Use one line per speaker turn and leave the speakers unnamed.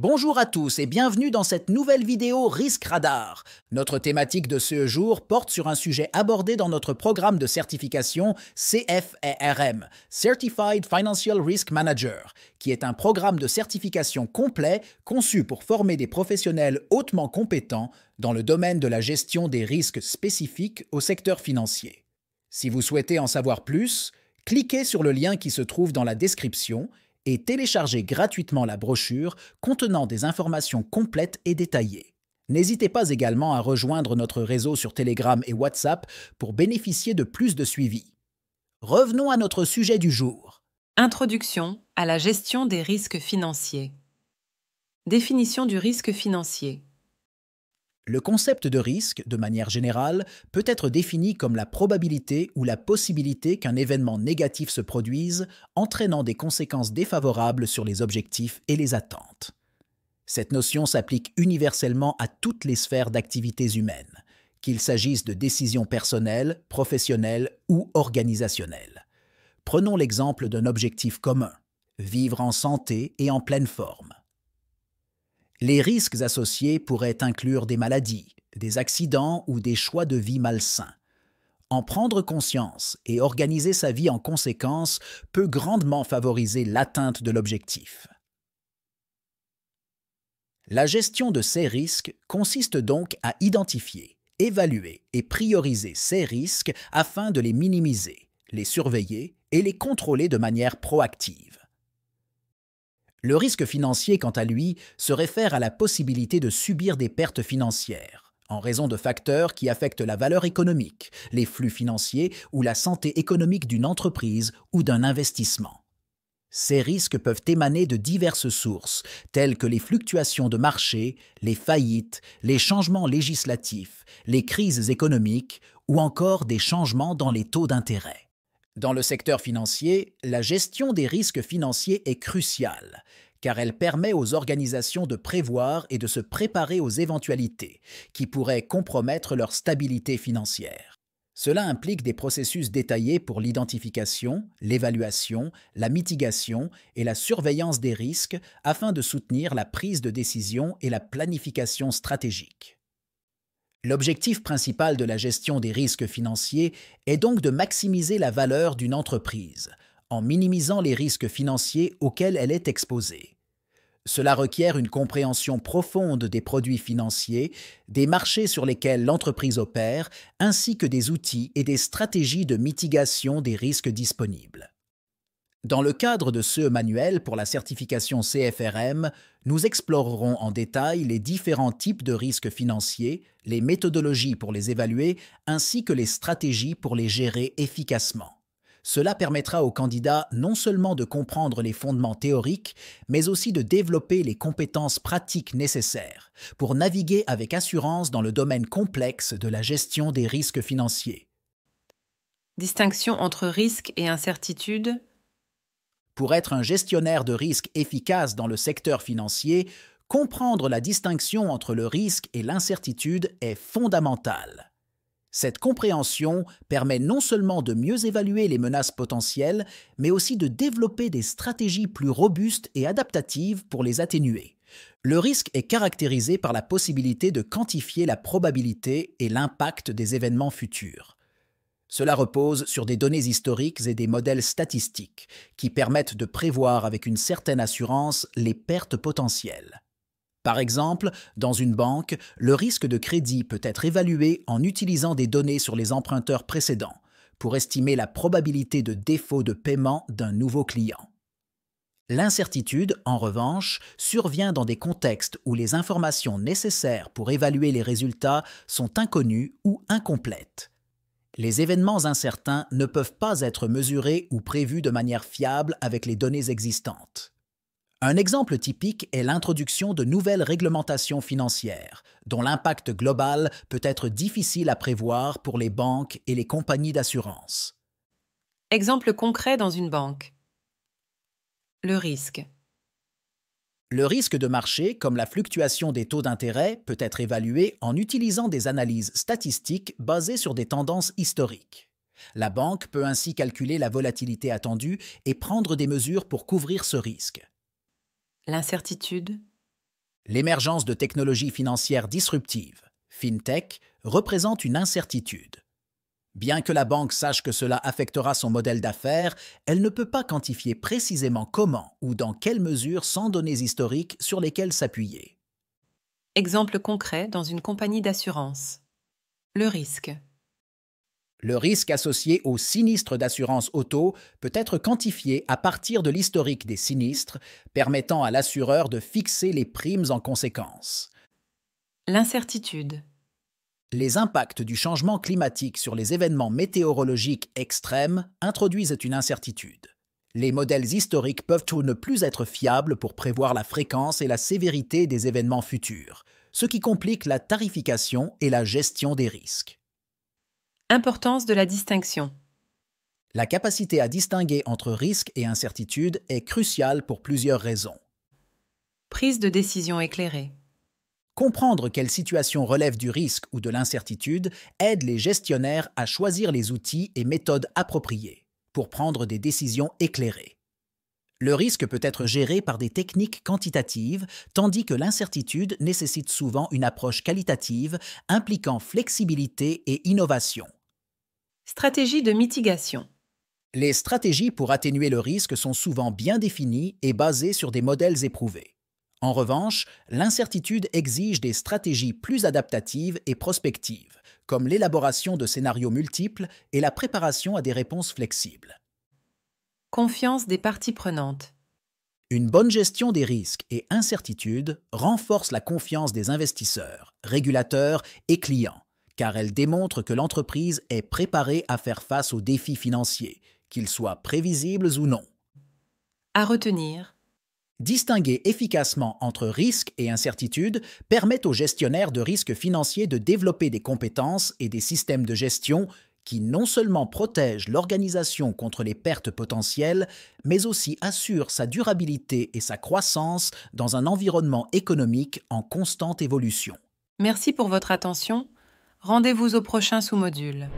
Bonjour à tous et bienvenue dans cette nouvelle vidéo Risque Radar. Notre thématique de ce jour porte sur un sujet abordé dans notre programme de certification CFERM, Certified Financial Risk Manager, qui est un programme de certification complet conçu pour former des professionnels hautement compétents dans le domaine de la gestion des risques spécifiques au secteur financier. Si vous souhaitez en savoir plus, cliquez sur le lien qui se trouve dans la description et téléchargez gratuitement la brochure contenant des informations complètes et détaillées. N'hésitez pas également à rejoindre notre réseau sur Telegram et WhatsApp pour bénéficier de plus de suivi. Revenons à notre sujet du jour. Introduction à la gestion des risques financiers. Définition du risque financier. Le concept de risque, de manière générale, peut être défini comme la probabilité ou la possibilité qu'un événement négatif se produise, entraînant des conséquences défavorables sur les objectifs et les attentes. Cette notion s'applique universellement à toutes les sphères d'activités humaines, qu'il s'agisse de décisions personnelles, professionnelles ou organisationnelles. Prenons l'exemple d'un objectif commun, vivre en santé et en pleine forme. Les risques associés pourraient inclure des maladies, des accidents ou des choix de vie malsains. En prendre conscience et organiser sa vie en conséquence peut grandement favoriser l'atteinte de l'objectif. La gestion de ces risques consiste donc à identifier, évaluer et prioriser ces risques afin de les minimiser, les surveiller et les contrôler de manière proactive. Le risque financier, quant à lui, se réfère à la possibilité de subir des pertes financières, en raison de facteurs qui affectent la valeur économique, les flux financiers ou la santé économique d'une entreprise ou d'un investissement. Ces risques peuvent émaner de diverses sources, telles que les fluctuations de marché, les faillites, les changements législatifs, les crises économiques ou encore des changements dans les taux d'intérêt. Dans le secteur financier, la gestion des risques financiers est cruciale, car elle permet aux organisations de prévoir et de se préparer aux éventualités qui pourraient compromettre leur stabilité financière. Cela implique des processus détaillés pour l'identification, l'évaluation, la mitigation et la surveillance des risques afin de soutenir la prise de décision et la planification stratégique. L'objectif principal de la gestion des risques financiers est donc de maximiser la valeur d'une entreprise en minimisant les risques financiers auxquels elle est exposée. Cela requiert une compréhension profonde des produits financiers, des marchés sur lesquels l'entreprise opère, ainsi que des outils et des stratégies de mitigation des risques disponibles. Dans le cadre de ce manuel pour la certification CFRM, nous explorerons en détail les différents types de risques financiers, les méthodologies pour les évaluer, ainsi que les stratégies pour les gérer efficacement. Cela permettra aux candidats non seulement de comprendre les fondements théoriques, mais aussi de développer les compétences pratiques nécessaires pour naviguer avec assurance dans le domaine complexe de la gestion des risques financiers. Distinction entre risque et incertitude, pour être un gestionnaire de risque efficace dans le secteur financier, comprendre la distinction entre le risque et l'incertitude est fondamentale. Cette compréhension permet non seulement de mieux évaluer les menaces potentielles, mais aussi de développer des stratégies plus robustes et adaptatives pour les atténuer. Le risque est caractérisé par la possibilité de quantifier la probabilité et l'impact des événements futurs. Cela repose sur des données historiques et des modèles statistiques qui permettent de prévoir avec une certaine assurance les pertes potentielles. Par exemple, dans une banque, le risque de crédit peut être évalué en utilisant des données sur les emprunteurs précédents pour estimer la probabilité de défaut de paiement d'un nouveau client. L'incertitude, en revanche, survient dans des contextes où les informations nécessaires pour évaluer les résultats sont inconnues ou incomplètes, les événements incertains ne peuvent pas être mesurés ou prévus de manière fiable avec les données existantes. Un exemple typique est l'introduction de nouvelles réglementations financières, dont l'impact global peut être difficile à prévoir pour les banques et les compagnies d'assurance. Exemple concret dans une banque. Le risque. Le risque de marché, comme la fluctuation des taux d'intérêt, peut être évalué en utilisant des analyses statistiques basées sur des tendances historiques. La banque peut ainsi calculer la volatilité attendue et prendre des mesures pour couvrir ce risque. L'incertitude L'émergence de technologies financières disruptives, FinTech, représente une incertitude. Bien que la banque sache que cela affectera son modèle d'affaires, elle ne peut pas quantifier précisément comment ou dans quelle mesure sans données historiques sur lesquelles s'appuyer. Exemple concret dans une compagnie d'assurance. Le risque. Le risque associé aux sinistres d'assurance auto peut être quantifié à partir de l'historique des sinistres, permettant à l'assureur de fixer les primes en conséquence. L'incertitude. Les impacts du changement climatique sur les événements météorologiques extrêmes introduisent une incertitude. Les modèles historiques peuvent ou ne plus être fiables pour prévoir la fréquence et la sévérité des événements futurs, ce qui complique la tarification et la gestion des risques. Importance de la distinction. La capacité à distinguer entre risque et incertitude est cruciale pour plusieurs raisons. Prise de décision éclairée. Comprendre quelle situation relève du risque ou de l'incertitude aide les gestionnaires à choisir les outils et méthodes appropriés pour prendre des décisions éclairées. Le risque peut être géré par des techniques quantitatives, tandis que l'incertitude nécessite souvent une approche qualitative impliquant flexibilité et innovation. Stratégie de mitigation. Les stratégies pour atténuer le risque sont souvent bien définies et basées sur des modèles éprouvés. En revanche, l'incertitude exige des stratégies plus adaptatives et prospectives, comme l'élaboration de scénarios multiples et la préparation à des réponses flexibles. Confiance des parties prenantes. Une bonne gestion des risques et incertitudes renforce la confiance des investisseurs, régulateurs et clients, car elle démontre que l'entreprise est préparée à faire face aux défis financiers, qu'ils soient prévisibles ou non. À retenir, Distinguer efficacement entre risque et incertitude permet aux gestionnaires de risques financiers de développer des compétences et des systèmes de gestion qui non seulement protègent l'organisation contre les pertes potentielles, mais aussi assurent sa durabilité et sa croissance dans un environnement économique en constante évolution. Merci pour votre attention. Rendez-vous au prochain sous-module.